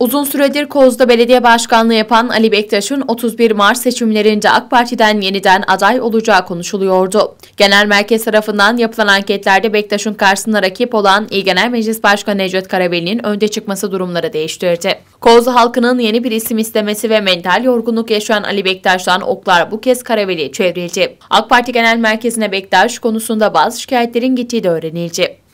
Uzun süredir Koz'da belediye başkanlığı yapan Ali Bektaş'ın 31 Mart seçimlerinde AK Parti'den yeniden aday olacağı konuşuluyordu. Genel merkez tarafından yapılan anketlerde Bektaş'ın karşısına rakip olan İl Genel Meclis Başkanı Necdet Karabeli'nin önde çıkması durumları değiştirdi. Koz'da halkının yeni bir isim istemesi ve mental yorgunluk yaşayan Ali Bektaş'tan oklar bu kez Karabeli'ye çevrildi. AK Parti Genel Merkezi'ne Bektaş konusunda bazı şikayetlerin gittiği de öğrenildi.